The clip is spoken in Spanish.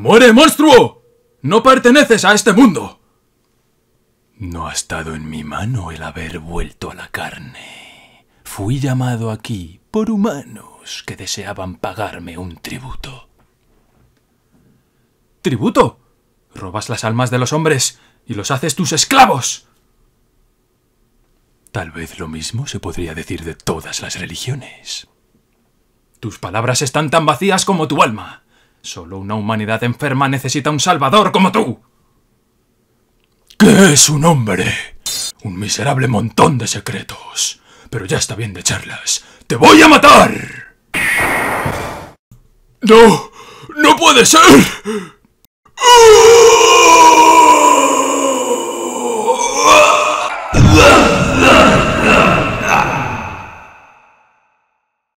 ¡Muere, monstruo! No perteneces a este mundo. No ha estado en mi mano el haber vuelto a la carne. Fui llamado aquí por humanos que deseaban pagarme un tributo. ¿Tributo? Robas las almas de los hombres y los haces tus esclavos. Tal vez lo mismo se podría decir de todas las religiones. Tus palabras están tan vacías como tu alma. Solo una humanidad enferma necesita un salvador como tú. ¿Qué es un hombre? Un miserable montón de secretos. Pero ya está bien de charlas. ¡Te voy a matar! ¡No! ¡No puede ser!